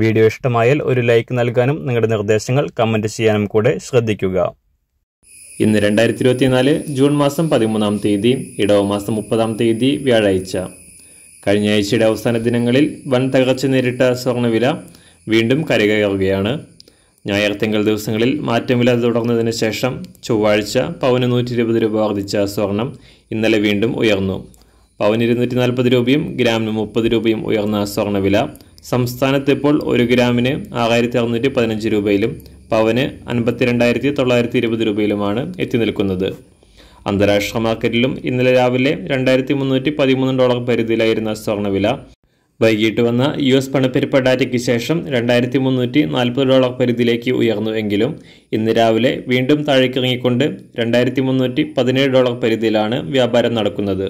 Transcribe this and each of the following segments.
video ഇഷ്ടമായാൽ ഒരു like നൽകാനും നിങ്ങളുടെ നിർദ്ദേശങ്ങൾ കമന്റ് ചെയ്യാനും കൂടെ ശ്രദ്ധിക്കുക ഇന്ന് രണ്ടായിരത്തി ഇരുപത്തിനാല് ജൂൺ മാസം പതിമൂന്നാം തീയതി ഇടവ മാസം മുപ്പതാം തീയതി വ്യാഴാഴ്ച കഴിഞ്ഞ ആഴ്ചയുടെ അവസാന ദിനങ്ങളിൽ വൻ തകർച്ച നേരിട്ട സ്വർണ്ണവില വീണ്ടും കരകയറുകയാണ് ഞായർ തിങ്കൾ ദിവസങ്ങളിൽ മാറ്റമില്ലാതെ തുടർന്നതിന് ശേഷം ചൊവ്വാഴ്ച പവന് നൂറ്റി ഇരുപത് രൂപ വർദ്ധിച്ച സ്വർണം ഇന്നലെ വീണ്ടും ഉയർന്നു പവന് ഇരുന്നൂറ്റി നാൽപ്പത് രൂപയും ഗ്രാമിന് മുപ്പത് രൂപയും ഉയർന്ന സ്വർണ്ണവില സംസ്ഥാനത്ത് ഇപ്പോൾ ഒരു ഗ്രാമിന് ആറായിരത്തി അറുന്നൂറ്റി പതിനഞ്ച് രൂപയിലും പവന് അൻപത്തി രണ്ടായിരത്തി തൊള്ളായിരത്തി ഇരുപത് രൂപയിലുമാണ് എത്തി നിൽക്കുന്നത് അന്താരാഷ്ട്ര മാർക്കറ്റിലും ഇന്നലെ രാവിലെ രണ്ടായിരത്തി മുന്നൂറ്റി പതിമൂന്ന് ഡോളർ പരിധിയിലായിരുന്ന സ്വർണ്ണവില വൈകിട്ട് വന്ന യു എസ് പണപ്പെരുപ്പ ഡാറ്റയ്ക്ക് ശേഷം രണ്ടായിരത്തി മുന്നൂറ്റി നാൽപ്പത് ഡോളർ പരിധിയിലേക്ക് ഉയർന്നു എങ്കിലും ഇന്ന് രാവിലെ വീണ്ടും താഴേക്കിറങ്ങിക്കൊണ്ട് രണ്ടായിരത്തി മുന്നൂറ്റി പതിനേഴ് ഡോളർ പരിധിയിലാണ് വ്യാപാരം നടക്കുന്നത്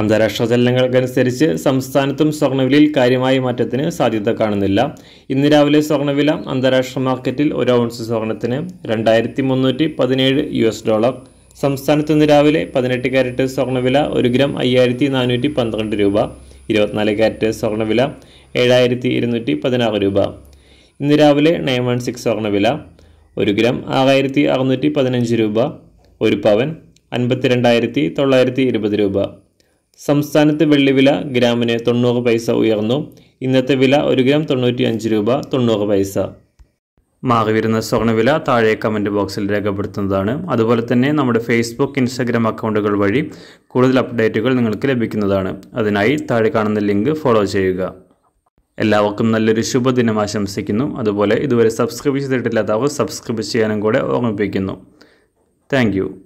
അന്താരാഷ്ട്ര ചലനങ്ങൾക്കനുസരിച്ച് സംസ്ഥാനത്തും സ്വർണ്ണവിലയിൽ കാര്യമായ മാറ്റത്തിന് സാധ്യത കാണുന്നില്ല ഇന്ന് രാവിലെ സ്വർണ്ണവില അന്താരാഷ്ട്ര മാർക്കറ്റിൽ ഒരു ഔൺസ് സ്വർണത്തിന് രണ്ടായിരത്തി മുന്നൂറ്റി പതിനേഴ് യു എസ് ഡോളർ സംസ്ഥാനത്ത് ഇന്ന് രാവിലെ പതിനെട്ട് ക്യാരറ്റ് സ്വർണ്ണവില ഒരു ഗ്രാം അയ്യായിരത്തി നാനൂറ്റി പന്ത്രണ്ട് രൂപ ഇരുപത്തിനാല് ക്യാരറ്റ് സ്വർണ്ണവില ഏഴായിരത്തി ഇരുന്നൂറ്റി പതിനാറ് രൂപ ഇന്ന് രാവിലെ നയൻ വൺ സിക്സ് സ്വർണ്ണവില ഒരു ഗ്രാം ആറായിരത്തി അറുന്നൂറ്റി പതിനഞ്ച് രൂപ ഒരു പവൻ അൻപത്തി രണ്ടായിരത്തി തൊള്ളായിരത്തി ഇരുപത് രൂപ സംസ്ഥാനത്ത് വെള്ളിവില ഗ്രാമിന് തൊണ്ണൂറ് പൈസ ഉയർന്നു ഇന്നത്തെ വില ഒരു ഗ്രാം തൊണ്ണൂറ്റി അഞ്ച് രൂപ തൊണ്ണൂറ് പൈസ മാറിവരുന്ന സ്വർണ്ണവില താഴെ കമൻറ്റ് ബോക്സിൽ രേഖപ്പെടുത്തുന്നതാണ് അതുപോലെ തന്നെ നമ്മുടെ ഫേസ്ബുക്ക് ഇൻസ്റ്റാഗ്രാം അക്കൗണ്ടുകൾ വഴി കൂടുതൽ അപ്ഡേറ്റുകൾ നിങ്ങൾക്ക് ലഭിക്കുന്നതാണ് അതിനായി താഴെ കാണുന്ന ലിങ്ക് ഫോളോ ചെയ്യുക എല്ലാവർക്കും നല്ലൊരു ശുഭദിനം ആശംസിക്കുന്നു അതുപോലെ ഇതുവരെ സബ്സ്ക്രൈബ് ചെയ്തിട്ടില്ലാത്തവർ സബ്സ്ക്രൈബ് ചെയ്യാനും കൂടെ ഓർമ്മിപ്പിക്കുന്നു താങ്ക്